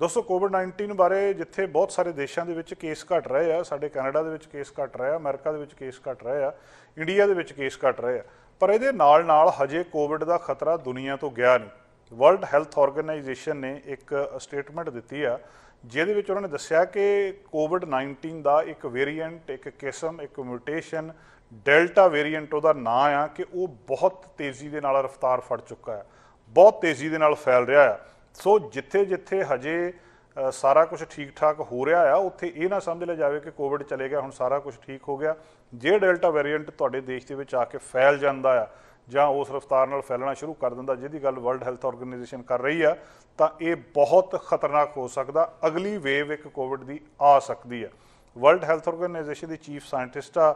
ਦੋਸਤੋ ਕੋਵਿਡ-19 ਬਾਰੇ ਜਿੱਥੇ ਬਹੁਤ ਸਾਰੇ ਦੇਸ਼ਾਂ ਦੇ ਵਿੱਚ ਕੇਸ ਘਟ ਰਹੇ ਆ ਸਾਡੇ ਕੈਨੇਡਾ ਦੇ ਵਿੱਚ ਕੇਸ ਘਟ ਰਹੇ ਆ ਅਮਰੀਕਾ ਦੇ ਵਿੱਚ ਕੇਸ ਘਟ ਰਹੇ ਆ ਇੰਡੀਆ ਦੇ ਵਿੱਚ ਕੇਸ ਘਟ ਰਹੇ ਆ ਪਰ ਇਹਦੇ ਨਾਲ ਨਾਲ ਹਜੇ ਕੋਵਿਡ ਦਾ ਖਤਰਾ ਦੁਨੀਆ ਤੋਂ ਗਿਆ ਨਹੀਂ ਵਰਲਡ ਹੈਲਥ ਆਰਗੇਨਾਈਜੇਸ਼ਨ ਨੇ ਇੱਕ ਸਟੇਟਮੈਂਟ ਦਿੱਤੀ ਆ ਜਿਹਦੇ ਵਿੱਚ ਉਹਨਾਂ ਨੇ ਦੱਸਿਆ ਕਿ ਕੋਵਿਡ-19 ਦਾ ਇੱਕ ਵੇਰੀਐਂਟ ਇੱਕ ਕਿਸਮ ਇੱਕ ਮਿਊਟੇਸ਼ਨ ਡੈਲਟਾ ਵੇਰੀਐਂਟ ਉਹਦਾ ਨਾਂ ਆ ਕਿ ਉਹ ਬਹੁਤ ਤੇਜ਼ੀ ਦੇ ਨਾਲ ਰਫ਼ਤਾਰ ਫੜ ਚੁੱਕਾ ਹੈ ਬਹੁਤ ਤੇਜ਼ੀ ਦੇ ਨਾਲ ਫੈਲ ਰਿਹਾ ਹੈ ਸੋ ਜਿੱਥੇ ਜਿੱਥੇ ਹਜੇ ਸਾਰਾ ਕੁਝ ਠੀਕ ਠਾਕ ਹੋ ਰਿਹਾ ਆ ਉੱਥੇ ਇਹ ਨਾ ਸਮਝ ਲਿਆ ਜਾਵੇ ਕਿ ਕੋਵਿਡ ਚਲੇ ਗਿਆ ਹੁਣ ਸਾਰਾ ਕੁਝ ਠੀਕ ਹੋ ਗਿਆ ਜੇ ਡੈਲਟਾ ਵੇਰੀਐਂਟ ਤੁਹਾਡੇ ਦੇਸ਼ ਦੇ ਵਿੱਚ ਆ ਕੇ ਫੈਲ ਜਾਂਦਾ ਆ ਜਾਂ ਉਸ ਰਫ਼ਤਾਰ ਨਾਲ ਫੈਲਣਾ ਸ਼ੁਰੂ ਕਰ ਦਿੰਦਾ ਜਿਹਦੀ ਗੱਲ ਵਰਲਡ ਹੈਲਥ ਆਰਗੇਨਾਈਜੇਸ਼ਨ ਕਰ ਰਹੀ ਆ ਤਾਂ ਇਹ ਬਹੁਤ ਖਤਰਨਾਕ ਹੋ ਸਕਦਾ ਅਗਲੀ ਵੇਵ ਇੱਕ ਕੋਵਿਡ ਦੀ ਆ ਸਕਦੀ ਆ ਵਰਲਡ ਹੈਲਥ ਆਰਗੇਨਾਈਜੇਸ਼ਨ ਦੇ ਚੀਫ ਸਾਇੰਟਿਸਟ ਆ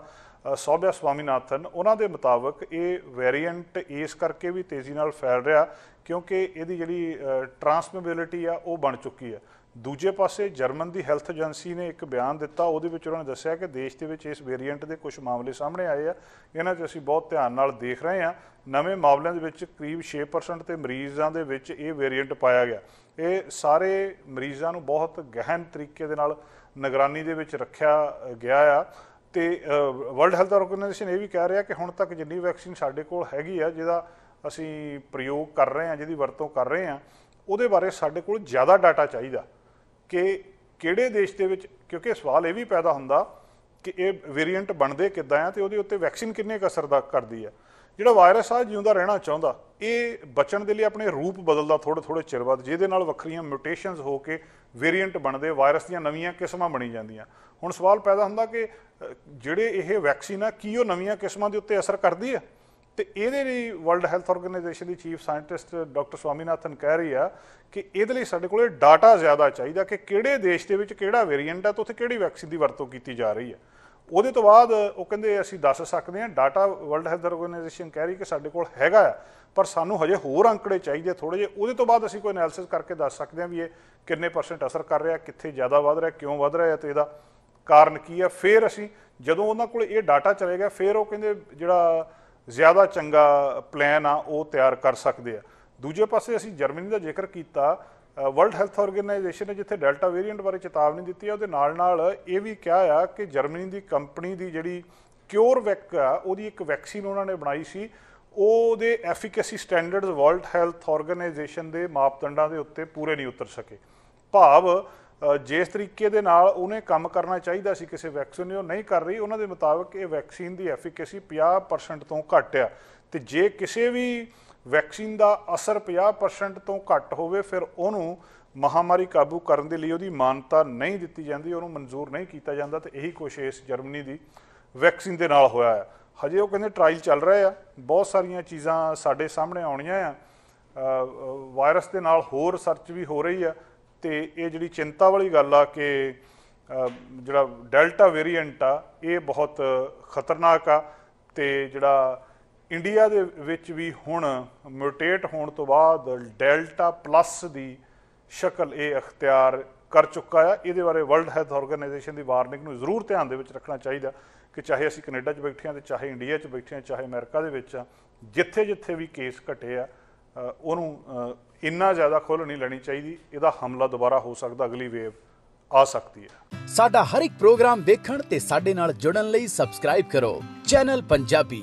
ਸੋਬਿਆ ਸਵਾਮੀਨਾਥਨ ਉਹਨਾਂ ਦੇ ਮੁਤਾਬਕ ਇਹ ਵੇਰੀਐਂਟ ਇਸ ਕਰਕੇ ਵੀ ਤੇਜ਼ੀ ਨਾਲ ਫੈਲ ਰਿਹਾ ਕਿਉਂਕਿ ਇਹਦੀ ਜਿਹੜੀ ਟਰਾਂਸਮਿਬਿਲਿਟੀ ਆ ਉਹ ਬਣ ਚੁੱਕੀ ਆ ਦੂਜੇ ਪਾਸੇ ਜਰਮਨ ਦੀ ਹੈਲਥ ਏਜੰਸੀ ਨੇ ਇੱਕ ਬਿਆਨ ਦਿੱਤਾ ਉਹਦੇ ਵਿੱਚ ਉਹਨਾਂ ਨੇ ਦੱਸਿਆ ਕਿ ਦੇਸ਼ ਦੇ ਵਿੱਚ ਇਸ ਵੇਰੀਐਂਟ ਦੇ ਕੁਝ ਮਾਮਲੇ ਸਾਹਮਣੇ ਆਏ ਆ ਇਹਨਾਂ 'ਚ ਅਸੀਂ ਬਹੁਤ ਧਿਆਨ ਨਾਲ ਦੇਖ ਰਹੇ ਆ ਨਵੇਂ ਮਾਮਲਿਆਂ ਦੇ ਵਿੱਚ ਕਰੀਬ 6% ਤੇ ਮਰੀਜ਼ਾਂ ਦੇ ਵਿੱਚ ਇਹ ਵੇਰੀਐਂਟ ਪਾਇਆ ਗਿਆ ਇਹ ਸਾਰੇ ਮਰੀਜ਼ਾਂ ਨੂੰ ਬਹੁਤ ਗਹਿਨ ਤਰੀਕੇ ਦੇ ਨਾਲ ਨਿਗਰਾਨੀ ਦੇ ਵਿੱਚ ਰੱਖਿਆ ਗਿਆ ਆ ਤੇ ਵਰਲਡ ਹੈਲਥ ਆਰਗੇਨਾਈਜੇਸ਼ਨ ਇਹ ਵੀ ਕਹਿ ਰਿਹਾ ਕਿ ਹੁਣ ਤੱਕ ਜਿੰਨੀ ਵੈਕਸੀਨ ਸਾਡੇ ਕੋਲ ਹੈਗੀ ਆ ਜਿਹਦਾ ਅਸੀਂ ਪ੍ਰਯੋਗ ਕਰ ਰਹੇ ਆ ਜਿਹਦੀ ਵਰਤੋਂ ਕਰ ਰਹੇ ਆ ਉਹਦੇ ਬਾਰੇ ਸਾਡੇ ਕੋਲ ਜ਼ਿਆਦਾ ਡਾਟਾ ਚਾਹੀਦਾ ਕਿ ਕਿਹੜੇ ਦੇਸ਼ ਦੇ ਵਿੱਚ ਕਿਉਂਕਿ ਸਵਾਲ ਇਹ ਵੀ ਪੈਦਾ ਹੁੰਦਾ ਕਿ ਇਹ ਵੇਰੀਐਂਟ ਬਣਦੇ ਕਿੱਦਾਂ ਆ ਤੇ ਉਹਦੇ ਉੱਤੇ ਵੈਕਸੀਨ ਕਿੰਨੇ ਅਸਰ ਕਰਦੀ ਆ ਜਿਹੜਾ ਵਾਇਰਸ ਆ ਜਿਉਂਦਾ ਰਹਿਣਾ ਚਾਹੁੰਦਾ ਇਹ ਬਚਣ ਦੇ ਲਈ ਆਪਣੇ ਰੂਪ ਬਦਲਦਾ ਥੋੜੇ ਥੋੜੇ ਚਿਰ ਬਾਅਦ ਜਿਹਦੇ ਨਾਲ ਵੱਖਰੀਆਂ ਮਿਊਟੇਸ਼ਨਸ ਹੋ ਕੇ ਵੇਰੀਐਂਟ ਬਣਦੇ ਵਾਇਰਸ ਦੀਆਂ ਨਵੀਆਂ ਕਿਸਮਾਂ ਬਣੀ ਜਾਂਦੀਆਂ ਹੁਣ ਸਵਾਲ ਪੈਦਾ ਹੁੰਦਾ ਕਿ ਜਿਹੜੇ ਇਹ ਵੈਕਸੀਨ ਆ ਕੀ ਉਹ ਨਵੀਆਂ ਕਿਸਮਾਂ ਦੇ ਉੱਤੇ ਅਸਰ ਕਰਦੀ ਹੈ ਤੇ ਇਹਦੇ ਲਈ ਵਰਲਡ ਹੈਲਥ ਆਰਗੇਨਾਈਜੇਸ਼ਨ ਦੀ ਚੀਫ ਸਾਇੰਟਿਸਟ ਡਾਕਟਰ ਸਵਾਮੀਨਾਥਨ ਕਹਿ ਰਹੀ ਆ ਕਿ ਇਹਦੇ ਲਈ ਸਾਡੇ ਕੋਲੇ ਡਾਟਾ ਜ਼ਿਆਦਾ ਚਾਹੀਦਾ ਕਿ ਕਿਹੜੇ ਦੇਸ਼ ਦੇ ਵਿੱਚ ਕਿਹੜਾ ਵੇਰੀਐਂਟ ਆ ਤੇ ਉੱਥੇ ਕਿਹੜੀ ਵੈਕਸੀਨ ਦੀ ਵਰਤੋਂ ਕੀਤੀ ਜਾ ਰਹੀ ਹੈ ਉਹਦੇ ਤੋਂ ਬਾਅਦ ਉਹ ਕਹਿੰਦੇ ਅਸੀਂ ਦੱਸ ਸਕਦੇ ਹਾਂ ਡਾਟਾ ਵਰਲਡ ਹੈਲਥ ਆਰਗੇਨਾਈਜੇਸ਼ਨ ਕਹਿ ਰਹੀ ਕਿ ਸਾਡੇ ਕੋਲ ਹੈਗਾ ਆ ਪਰ ਸਾਨੂੰ ਹਜੇ ਹੋਰ ਅੰਕੜੇ ਚਾਹੀਦੇ ਥੋੜੇ ਜਿਹੇ ਉਹਦੇ ਤੋਂ ਬਾਅਦ ਅਸੀਂ ਕੋਈ ਐਨਾਲਿਸਿਸ ਕਰਕੇ ਦੱਸ ਸਕਦੇ ਹਾਂ ਵੀ ਇਹ ਕਿੰਨੇ ਪਰਸੈਂਟ ਅਸਰ ਕਰ ਰਿਹਾ ਕਿੱਥੇ ਜ਼ਿਆਦਾ ਵੱਧ ਰਿਹਾ ਕਿਉਂ ਵੱਧ ਰਿਹਾ ਤੇ ਇਹਦਾ ਕਾਰਨ ਕੀ ਆ ਫਿਰ ਅਸੀਂ ਜਦੋਂ ਉਹਨਾਂ ਕੋਲ ਇਹ ਡਾਟਾ ਚਲੇਗਾ ਫਿਰ ਉਹ ਕਹਿੰਦੇ ਜਿਹੜਾ ਜ਼ਿਆਦਾ ਚੰਗਾ ਪਲਾਨ ਆ ਉਹ ਤਿਆਰ ਕਰ ਸਕਦੇ ਆ ਦੂਜੇ ਪਾਸੇ ਅਸੀਂ ਜਰਮਨੀ ਦਾ ਜ਼ਿਕਰ ਕੀਤਾ ਵਰਲਡ ਹੈਲਥ ਆਰਗੇਨਾਈਜੇਸ਼ਨ ਨੇ ਜਿੱਥੇ ਡੈਲਟਾ ਵੇਰੀਐਂਟ ਬਾਰੇ ਚੇਤਾਵਨੀ ਦਿੱਤੀ ਹੈ ਉਹਦੇ ਨਾਲ ਨਾਲ ਇਹ ਵੀ ਕਿਹਾ ਆ ਕਿ ਜਰਮਨੀ ਦੀ ਕੰਪਨੀ ਦੀ ਜਿਹੜੀ ਵੈਕ ਆ ਉਹਦੀ ਇੱਕ ਵੈਕਸੀਨ ਉਹਨਾਂ ਨੇ ਬਣਾਈ ਸੀ ਉਹਦੇ efficacy standards world health organisation ਦੇ ਮਾਪਦੰਡਾਂ ਦੇ ਉੱਤੇ ਪੂਰੇ ਨਹੀਂ ਉਤਰ ਸਕੇ ਭਾਵ ਜਿਸ ਤਰੀਕੇ ਦੇ ਨਾਲ ਉਹਨੇ ਕੰਮ ਕਰਨਾ ਚਾਹੀਦਾ ਸੀ ਕਿਸੇ ਵੈਕਸੀਨ ਨੇ ਉਹ ਨਹੀਂ ਕਰ ਰਹੀ ਉਹਨਾਂ ਦੇ ਮੁਤਾਬਕ ਇਹ ਵੈਕਸੀਨ ਦੀ ਐਫੀਕੇਸੀ 50% ਤੋਂ ਘਟਿਆ ਤੇ ਜੇ ਕਿਸੇ ਵੀ ਵੈਕਸੀਨ ਦਾ ਅਸਰ 50% ਤੋਂ ਘੱਟ ਹੋਵੇ ਫਿਰ ਉਹਨੂੰ ਮਹਾਮਾਰੀ ਕਾਬੂ ਕਰਨ ਦੇ ਲਈ ਉਹਦੀ ਮਾਨਤਾ ਨਹੀਂ ਦਿੱਤੀ ਜਾਂਦੀ ਉਹਨੂੰ ਮਨਜ਼ੂਰ ਨਹੀਂ ਕੀਤਾ ਜਾਂਦਾ ਤੇ ਇਹੀ ਕੁਝ ਇਸ ਜਰਮਨੀ ਦੀ ਵੈਕਸੀਨ ਦੇ ਨਾਲ ਹੋਇਆ ਹੈ ਹਜੇ ਉਹ ਕਹਿੰਦੇ ਟ੍ਰਾਇਲ ਚੱਲ ਰਹੇ ਆ ਬਹੁਤ ਸਾਰੀਆਂ ਚੀਜ਼ਾਂ ਸਾਡੇ ਸਾਹਮਣੇ ਆਉਣੀਆਂ ਆ ਵਾਇਰਸ ਦੇ ਨਾਲ ਹੋਰ ਸਰਚ ਵੀ ਹੋ ਰਹੀ ਆ ਤੇ ਇਹ ਜਿਹੜੀ ਚਿੰਤਾ ਵਾਲੀ ਗੱਲ ਆ ਕਿ ਜਿਹੜਾ ਡੈਲਟਾ ਵੇਰੀਐਂਟ ਆ ਇਹ ਬਹੁਤ ਖਤਰਨਾਕ ਆ ਤੇ ਜਿਹੜਾ ਇੰਡੀਆ ਦੇ ਵਿੱਚ ਵੀ ਹੁਣ ਮਿਊਟੇਟ ਹੋਣ ਤੋਂ ਬਾਅਦ ਡੈਲਟਾ ਪਲੱਸ ਦੀ ਸ਼ਕਲ ਇਹ ਅਖਤਿਆਰ ਕਰ ਚੁੱਕਾ ਹੈ ਇਹਦੇ ਬਾਰੇ ਵਰਲਡ ਹੈਲਥ ਆਰਗੇਨਾਈਜੇਸ਼ਨ ਦੀ ਵਾਰਨਿੰਗ ਨੂੰ ਜ਼ਰੂਰ ਧਿਆਨ ਦੇ ਵਿੱਚ ਰੱਖਣਾ ਚਾਹੀਦਾ ਕਿ ਚਾਹੇ ਅਸੀਂ ਕੈਨੇਡਾ 'ਚ ਬੈਠੇ ਹਾਂ ਤੇ ਚਾਹੇ ਇੰਡੀਆ 'ਚ ਬੈਠੇ ਹਾਂ ਚਾਹੇ ਅਮਰੀਕਾ ਦੇ ਵਿੱਚ ਆ ਜਿੱਥੇ-ਜਿੱਥੇ ਵੀ ਕੇਸ ਘਟੇ ਆ ਉਹਨੂੰ ਇੰਨਾ ਜ਼ਿਆਦਾ ਖੁੱਲ ਨਹੀਂ ਲੈਣੀ ਚਾਹੀਦੀ ਇਹਦਾ ਹਮਲਾ ਦੁਬਾਰਾ ਹੋ ਸਕਦਾ ਅਗਲੀ ਵੇਵ ਆ ਸਕਦੀ ਹੈ ਸਾਡਾ ਹਰ ਇੱਕ ਪ੍ਰੋਗਰਾਮ ਦੇਖਣ ਤੇ ਸਾਡੇ ਨਾਲ ਜੁੜਨ ਲਈ ਸਬਸਕ੍ਰਾਈਬ ਕਰੋ ਚੈਨਲ ਪੰਜਾਬੀ